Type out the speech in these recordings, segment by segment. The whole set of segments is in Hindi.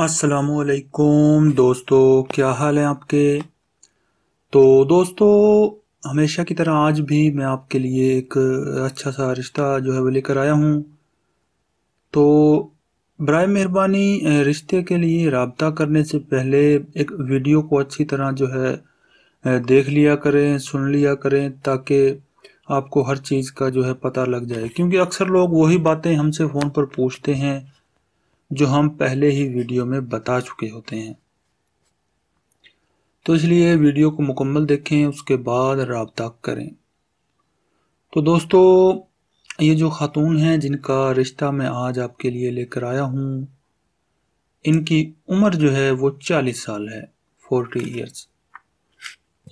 असलकुम दोस्तों क्या हाल है आपके तो दोस्तों हमेशा की तरह आज भी मैं आपके लिए एक अच्छा सा रिश्ता जो है वो लेकर आया हूँ तो बर मेहरबानी रिश्ते के लिए रबता करने से पहले एक वीडियो को अच्छी तरह जो है देख लिया करें सुन लिया करें ताकि आपको हर चीज़ का जो है पता लग जाए क्योंकि अक्सर लोग वही बातें हमसे फ़ोन पर पूछते हैं जो हम पहले ही वीडियो में बता चुके होते हैं तो इसलिए वीडियो को मुकम्मल देखें उसके बाद रबता करें तो दोस्तों ये जो ख़ातून हैं जिनका रिश्ता मैं आज आपके लिए लेकर आया हूँ इनकी उम्र जो है वो चालीस साल है फोर्टी ईयर्स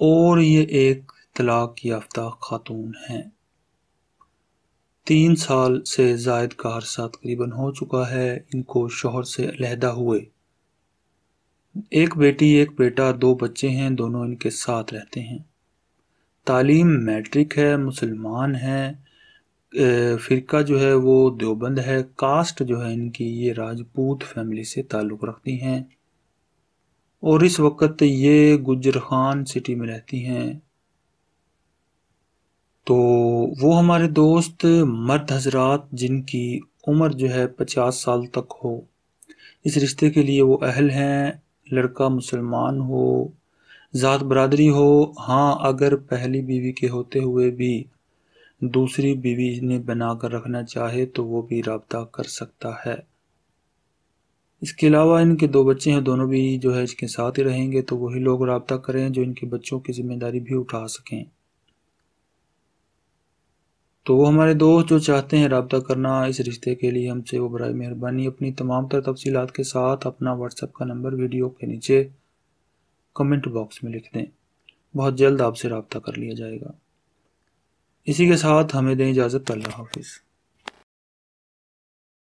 और ये एक तलाक़ याफ्ता ख़ातून हैं तीन साल से जायद का अरसा तकरीबन हो चुका है इनको शोहर से अलहदा हुए एक बेटी एक बेटा दो बच्चे हैं दोनों इनके साथ रहते हैं तालीम मैट्रिक है मुसलमान है फ़िरका जो है वो देवबंद है कास्ट जो है इनकी ये राजपूत फैमिली से ताल्लुक़ रखती हैं और इस वक्त ये गुजर खान सिटी में रहती हैं तो वो हमारे दोस्त मर्द हजरात जिनकी उम्र जो है पचास साल तक हो इस रिश्ते के लिए वो अहल हैं लड़का मुसलमान हो ज़ात बरदरी हो हाँ अगर पहली बीवी के होते हुए भी दूसरी बीवी ने बना कर रखना चाहे तो वो भी रबता कर सकता है इसके अलावा इनके दो बच्चे हैं दोनों भी जो है इसके साथ ही रहेंगे तो वही लोग रबता करें जो इनके बच्चों की ज़िम्मेदारी भी उठा सकें तो वो हमारे दोस्त जो चाहते हैं रबता करना इस रिश्ते के लिए हमसे वो बर मेहरबानी अपनी तमाम तर तफसीत के साथ अपना व्हाट्सएप का नंबर वीडियो के नीचे कमेंट बॉक्स में लिख दें बहुत जल्द आपसे रबता कर लिया जाएगा इसी के साथ हमें दें इजाज़त अल्लाह हाफिज़